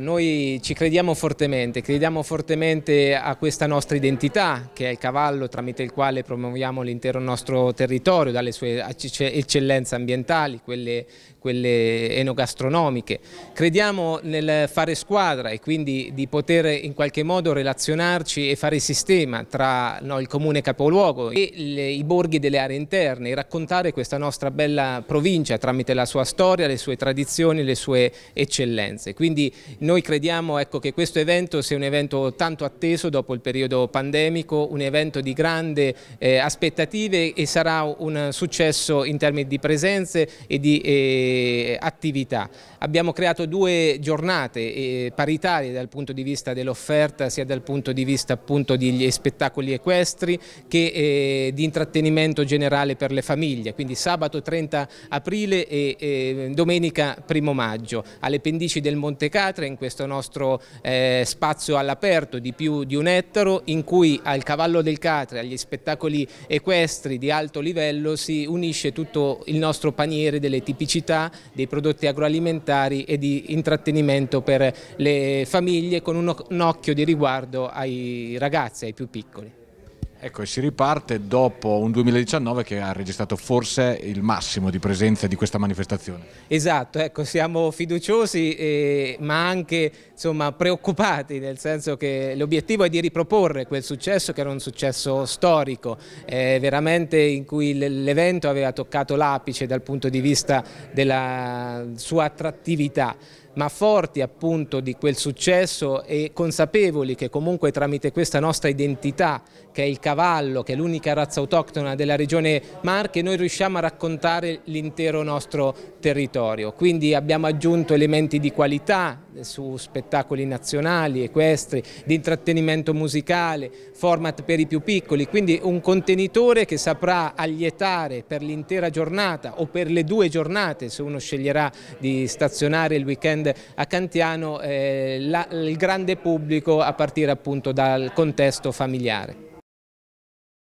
Noi ci crediamo fortemente, crediamo fortemente a questa nostra identità che è il cavallo tramite il quale promuoviamo l'intero nostro territorio dalle sue eccellenze ambientali, quelle, quelle enogastronomiche. Crediamo nel fare squadra e quindi di poter in qualche modo relazionarci e fare sistema tra no, il comune capoluogo e le, i borghi delle aree interne e raccontare questa nostra bella provincia tramite la sua storia, le sue tradizioni, le sue eccellenze. Quindi, noi crediamo ecco, che questo evento sia un evento tanto atteso dopo il periodo pandemico, un evento di grandi eh, aspettative e sarà un successo in termini di presenze e di eh, attività. Abbiamo creato due giornate eh, paritarie dal punto di vista dell'offerta sia dal punto di vista appunto degli spettacoli equestri che eh, di intrattenimento generale per le famiglie, quindi sabato 30 aprile e eh, domenica 1 maggio alle pendici del Monte Catren questo nostro eh, spazio all'aperto di più di un ettaro in cui al cavallo del Catre, agli spettacoli equestri di alto livello si unisce tutto il nostro paniere delle tipicità, dei prodotti agroalimentari e di intrattenimento per le famiglie con un occhio di riguardo ai ragazzi, ai più piccoli. Ecco, si riparte dopo un 2019 che ha registrato forse il massimo di presenza di questa manifestazione. Esatto, ecco, siamo fiduciosi eh, ma anche insomma, preoccupati, nel senso che l'obiettivo è di riproporre quel successo che era un successo storico, eh, veramente in cui l'evento aveva toccato l'apice dal punto di vista della sua attrattività ma forti appunto di quel successo e consapevoli che comunque tramite questa nostra identità, che è il cavallo, che è l'unica razza autoctona della regione Marche, noi riusciamo a raccontare l'intero nostro territorio. Quindi abbiamo aggiunto elementi di qualità eh, su spettacoli nazionali, equestri, di intrattenimento musicale, format per i più piccoli, quindi un contenitore che saprà allietare per l'intera giornata o per le due giornate, se uno sceglierà di stazionare il weekend a Cantiano eh, la, il grande pubblico a partire appunto dal contesto familiare.